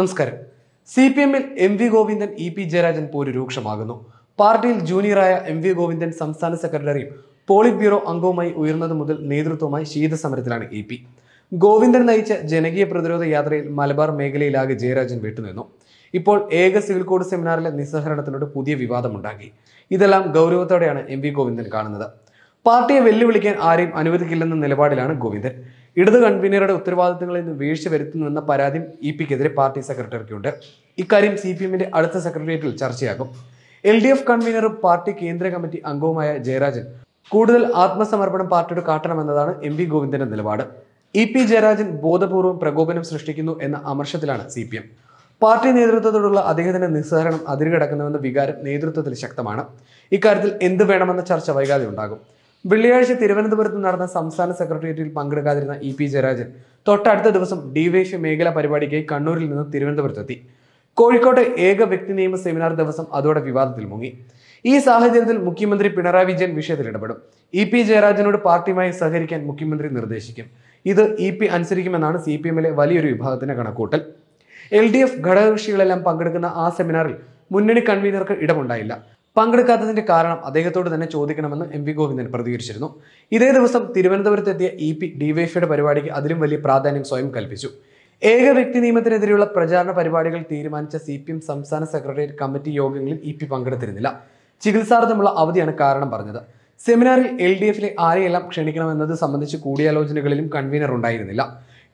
നമസ്കാരം C P എമ്മിൽ M V Govindan E P Jayarajan പോര് രൂക്ഷമാകുന്നു പാർട്ടിയിൽ ജൂനിയറായ എം വി ഗോവിന്ദൻ സംസ്ഥാന സെക്രട്ടറിയും പോളിറ്റ് ബ്യൂറോ അംഗവുമായി ഉയർന്നതു മുതൽ നേതൃത്വവുമായി ശീതസമരത്തിലാണ് ഇ പി ഗോവിന്ദൻ നയിച്ച ജനകീയ പ്രതിരോധ യാത്രയിൽ മലബാർ മേഖലയിലാകെ ജയരാജൻ വിട്ടുനിന്നു ഇപ്പോൾ ഏക സിവിൽ കോഡ് സെമിനാറിലെ നിസ്സഹരണത്തിനോട് പുതിയ വിവാദമുണ്ടാക്കി ഇതെല്ലാം ഗൗരവത്തോടെയാണ് എം വി ഗോവിന്ദൻ കാണുന്നത് പാർട്ടിയെ വെല്ലുവിളിക്കാൻ ആരെയും അനുവദിക്കില്ലെന്ന നിലപാടിലാണ് ഗോവിന്ദൻ ഇടതു കൺവീനറുടെ ഉത്തരവാദിത്തങ്ങളിൽ നിന്ന് വീഴ്ച വരുത്തുന്നുവെന്ന പരാതിയും ഇ പിക്കെതിരെ പാർട്ടി സെക്രട്ടറിക്കുണ്ട് ഇക്കാര്യം സി പി എമ്മിന്റെ അടുത്ത സെക്രട്ടേറിയറ്റിൽ ചർച്ചയാകും എൽ ഡി എഫ് കൺവീനറും പാർട്ടി കേന്ദ്ര കമ്മിറ്റി അംഗവുമായ ജയരാജൻ കൂടുതൽ ആത്മസമർപ്പണം പാർട്ടിയുടെ കാട്ടണമെന്നതാണ് എം വി ഗോവിന്ദന്റെ നിലപാട് ഇ പി ജയരാജൻ ബോധപൂർവം പ്രകോപനം സൃഷ്ടിക്കുന്നു എന്ന അമർഷത്തിലാണ് സി പി എം പാർട്ടി നേതൃത്വത്തോടുള്ള അദ്ദേഹത്തിന്റെ നിസ്സഹരണം അതിരുകടക്കുന്നുവെന്ന വികാരം നേതൃത്വത്തിൽ ശക്തമാണ് ഇക്കാര്യത്തിൽ എന്ത് വേണമെന്ന ചർച്ച വൈകാതെ ഉണ്ടാകും വെള്ളിയാഴ്ച തിരുവനന്തപുരത്ത് നടന്ന സംസ്ഥാന സെക്രട്ടേറിയറ്റിൽ പങ്കെടുക്കാതിരുന്ന ഇ പി ജയരാജൻ തൊട്ടടുത്ത ദിവസം ഡിവൈഎഫ് മേഖലാ പരിപാടിക്കായി കണ്ണൂരിൽ നിന്ന് തിരുവനന്തപുരത്തെത്തി കോഴിക്കോട്ടെ ഏക വ്യക്തി നിയമ സെമിനാർ ദിവസം അതോടെ വിവാദത്തിൽ മുങ്ങി ഈ സാഹചര്യത്തിൽ മുഖ്യമന്ത്രി പിണറായി വിജയൻ വിഷയത്തിൽ ഇടപെടും ഇ പി ജയരാജനോട് പാർട്ടിയുമായി സഹകരിക്കാൻ മുഖ്യമന്ത്രി നിർദ്ദേശിക്കും ഇത് ഇ പി അനുസരിക്കുമെന്നാണ് സി പി എമ്മിലെ വലിയൊരു വിഭാഗത്തിന്റെ കണക്കൂട്ടൽ എൽ ഡി എഫ് ഘടകകക്ഷികളെല്ലാം പങ്കെടുക്കുന്ന ആ സെമിനാറിൽ മുന്നണി കൺവീനർക്ക് ഇടമുണ്ടായില്ല പങ്കെടുക്കാത്തതിന്റെ കാരണം അദ്ദേഹത്തോട് തന്നെ ചോദിക്കണമെന്ന് എം വി ഗോവിന്ദൻ പ്രതികരിച്ചിരുന്നു ഇതേ ദിവസം എത്തിയ ഇ പി ഡിവൈഫിയുടെ പരിപാടിക്ക് അതിലും വലിയ പ്രാധാന്യം സ്വയം കൽപ്പിച്ചു ഏക വ്യക്തി നിയമത്തിനെതിരെയുള്ള പ്രചാരണ പരിപാടികൾ തീരുമാനിച്ച സി പി എം സംസ്ഥാന സെക്രട്ടേറിയറ്റ് കമ്മിറ്റി യോഗങ്ങളിൽ ഇ പി പങ്കെടുത്തിരുന്നില്ല ചികിത്സാർത്ഥമുള്ള അവധിയാണ് കാരണം പറഞ്ഞത് സെമിനാറിൽ എൽ ഡി എഫിലെ ആരെയെല്ലാം ക്ഷണിക്കണമെന്നത് സംബന്ധിച്ച് കൂടിയാലോചനകളിലും കൺവീനർ ഉണ്ടായിരുന്നില്ല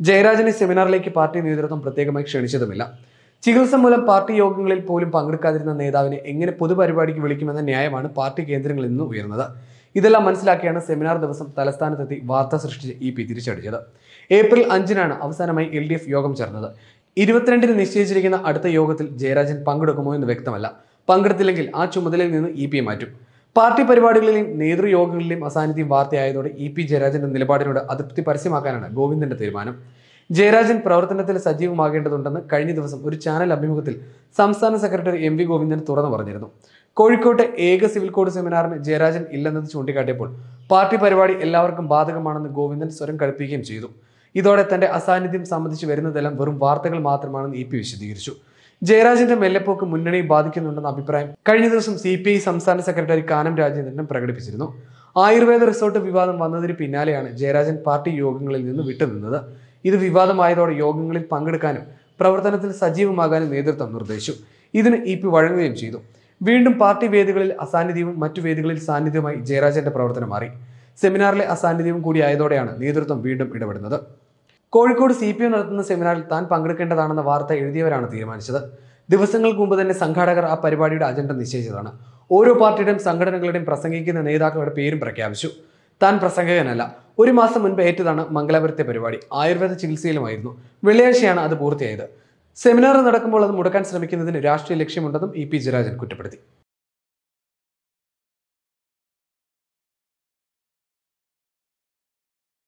ജയരാജനെ സെമിനാറിലേക്ക് പാർട്ടി നേതൃത്വം പ്രത്യേകമായി ക്ഷണിച്ചതുമില്ല ചികിത്സ മൂലം പാർട്ടി യോഗങ്ങളിൽ പോലും പങ്കെടുക്കാതിരുന്ന നേതാവിനെ എങ്ങനെ പൊതുപരിപാടിക്ക് വിളിക്കുമെന്ന ന്യായമാണ് പാർട്ടി കേന്ദ്രങ്ങളിൽ നിന്ന് ഉയർന്നത് ഇതെല്ലാം മനസ്സിലാക്കിയാണ് സെമിനാർ ദിവസം തലസ്ഥാനത്തെത്തി വാർത്ത സൃഷ്ടിച്ച് ഇ പി തിരിച്ചടിച്ചത് ഏപ്രിൽ അഞ്ചിനാണ് അവസാനമായി എൽ യോഗം ചേർന്നത് ഇരുപത്തിരണ്ടിന് നിശ്ചയിച്ചിരിക്കുന്ന അടുത്ത യോഗത്തിൽ ജയരാജൻ പങ്കെടുക്കുമോ എന്ന് വ്യക്തമല്ല പങ്കെടുത്തില്ലെങ്കിൽ ആ ചുമതലയിൽ നിന്ന് ഇ പിയെ മാറ്റും പാർട്ടി പരിപാടികളിലെയും നേതൃയോഗങ്ങളിലെയും അസാന്നിധ്യം വാർത്തയായതോടെ ഇ പി ജയരാജന്റെ നിലപാടിനോട് അതൃപ്തി പരസ്യമാക്കാനാണ് ഗോവിന്ദന്റെ തീരുമാനം ജയരാജൻ പ്രവർത്തനത്തിൽ സജീവമാകേണ്ടതുണ്ടെന്ന് കഴിഞ്ഞ ദിവസം ഒരു ചാനൽ അഭിമുഖത്തിൽ സംസ്ഥാന സെക്രട്ടറി എം വി ഗോവിന്ദൻ തുറന്നു പറഞ്ഞിരുന്നു കോഴിക്കോട്ട് ഏക സിവിൽ കോഡ് സെമിനാറിന് ജയരാജൻ ഇല്ലെന്നത് ചൂണ്ടിക്കാട്ടിയപ്പോൾ പാർട്ടി പരിപാടി എല്ലാവർക്കും ബാധകമാണെന്ന് ഗോവിന്ദൻ സ്വരം കടുപ്പിക്കുകയും ചെയ്തു ഇതോടെ തന്റെ അസാന്നിധ്യം സംബന്ധിച്ച് വരുന്നതെല്ലാം വെറും വാർത്തകൾ മാത്രമാണെന്ന് ഇ പി വിശദീകരിച്ചു ജയരാജന്റെ മെല്ലെപ്പോക്ക് മുന്നണിയെ ബാധിക്കുന്നുണ്ടെന്ന അഭിപ്രായം കഴിഞ്ഞ ദിവസം സി പി ഐ സംസ്ഥാന സെക്രട്ടറി കാനം രാജേന്ദ്രനും പ്രകടിപ്പിച്ചിരുന്നു ആയുർവേദ റിസോർട്ട് വിവാദം വന്നതിന് പിന്നാലെയാണ് ജയരാജൻ പാർട്ടി യോഗങ്ങളിൽ നിന്ന് വിട്ടുനിന്നത് ഇത് വിവാദമായതോടെ യോഗങ്ങളിൽ പങ്കെടുക്കാനും പ്രവർത്തനത്തിൽ സജീവമാകാനും നേതൃത്വം നിർദ്ദേശിച്ചു ഇതിന് ഇ പി വഴങ്ങുകയും ചെയ്തു വീണ്ടും പാർട്ടി വേദികളിൽ അസാന്നിധ്യവും മറ്റു വേദികളിൽ സാന്നിധ്യവുമായി ജയരാജന്റെ പ്രവർത്തനം മാറി സെമിനാറിലെ അസാന്നിധ്യവും കൂടിയായതോടെയാണ് നേതൃത്വം വീണ്ടും ഇടപെടുന്നത് കോഴിക്കോട് സി പി എം നടത്തുന്ന സെമിനാറിൽ താൻ പങ്കെടുക്കേണ്ടതാണെന്ന വാർത്ത എഴുതിയവരാണ് തീരുമാനിച്ചത് ദിവസങ്ങൾക്ക് മുമ്പ് തന്നെ സംഘാടകർ ആ പരിപാടിയുടെ അജണ്ട നിശ്ചയിച്ചതാണ് ഓരോ പാർട്ടിയുടെയും സംഘടനകളുടെയും പ്രസംഗിക്കുന്ന നേതാക്കളുടെ പേരും പ്രഖ്യാപിച്ചു താൻ പ്രസംഗകനല്ല ഒരു മാസം മുൻപ് ഏറ്റതാണ് മംഗലാപുരത്തെ പരിപാടി ആയുർവേദ ചികിത്സയിലുമായിരുന്നു വെള്ളിയാഴ്ചയാണ് അത് പൂർത്തിയായത് സെമിനാർ നടക്കുമ്പോൾ അത് മുടക്കാൻ ശ്രമിക്കുന്നതിന് രാഷ്ട്രീയ ലക്ഷ്യമുണ്ടെന്നും ഇ പി ജയരാജൻ കുറ്റപ്പെടുത്തി